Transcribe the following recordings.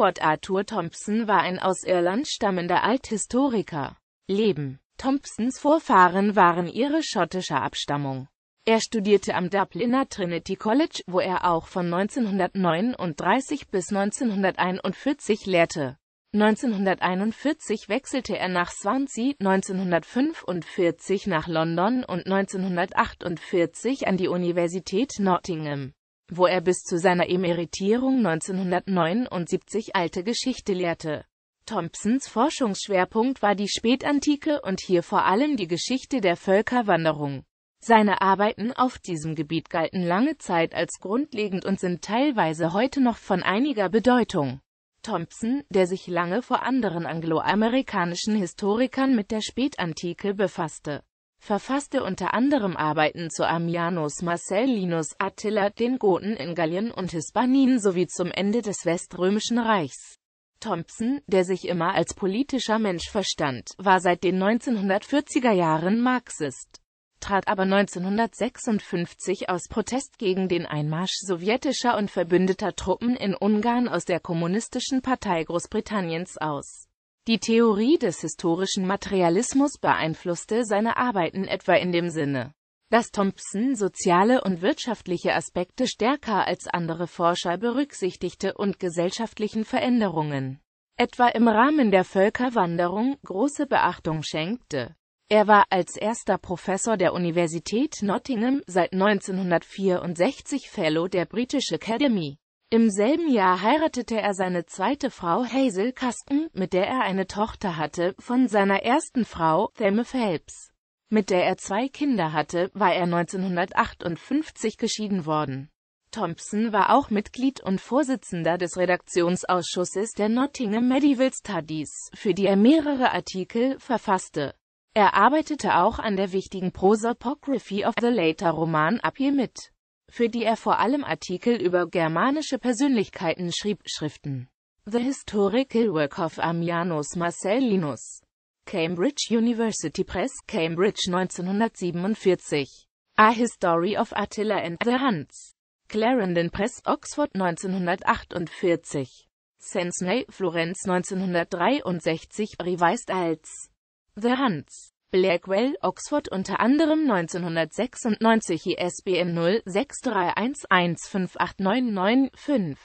Edward Arthur Thompson war ein aus Irland stammender Althistoriker. Leben Thompsons Vorfahren waren ihre schottische Abstammung. Er studierte am Dubliner Trinity College, wo er auch von 1939 bis 1941 lehrte. 1941 wechselte er nach Swansea, 1945 nach London und 1948 an die Universität Nottingham wo er bis zu seiner Emeritierung 1979 alte Geschichte lehrte. Thompsons Forschungsschwerpunkt war die Spätantike und hier vor allem die Geschichte der Völkerwanderung. Seine Arbeiten auf diesem Gebiet galten lange Zeit als grundlegend und sind teilweise heute noch von einiger Bedeutung. Thompson, der sich lange vor anderen angloamerikanischen Historikern mit der Spätantike befasste, verfasste unter anderem Arbeiten zu Ammianus Marcellinus Attila, den Goten in Gallien und Hispanien sowie zum Ende des Weströmischen Reichs. Thompson, der sich immer als politischer Mensch verstand, war seit den 1940er Jahren Marxist, trat aber 1956 aus Protest gegen den Einmarsch sowjetischer und verbündeter Truppen in Ungarn aus der Kommunistischen Partei Großbritanniens aus die Theorie des historischen Materialismus beeinflusste seine Arbeiten etwa in dem Sinne, dass Thompson soziale und wirtschaftliche Aspekte stärker als andere Forscher berücksichtigte und gesellschaftlichen Veränderungen, etwa im Rahmen der Völkerwanderung, große Beachtung schenkte. Er war als erster Professor der Universität Nottingham seit 1964 Fellow der British Academy. Im selben Jahr heiratete er seine zweite Frau Hazel Kasten, mit der er eine Tochter hatte, von seiner ersten Frau, Thelma Phelps. Mit der er zwei Kinder hatte, war er 1958 geschieden worden. Thompson war auch Mitglied und Vorsitzender des Redaktionsausschusses der Nottingham Medieval Studies, für die er mehrere Artikel verfasste. Er arbeitete auch an der wichtigen Prosopography of the Later Roman Apie mit für die er vor allem Artikel über germanische Persönlichkeiten schrieb, Schriften. The Historical Work of Ammianus Marcellinus. Cambridge University Press, Cambridge 1947. A History of Attila and the Huns. Clarendon Press, Oxford 1948. Sensnay, Florenz 1963, revised als The Huns. Blackwell, Oxford unter anderem 1996 ISBN 0631155899-5.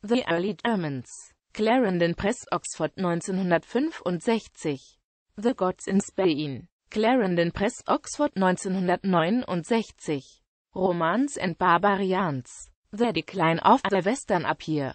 The Early Germans. Clarendon Press, Oxford 1965. The Gods in Spain. Clarendon Press, Oxford 1969. Romans and Barbarians. The Decline of the Western Appear.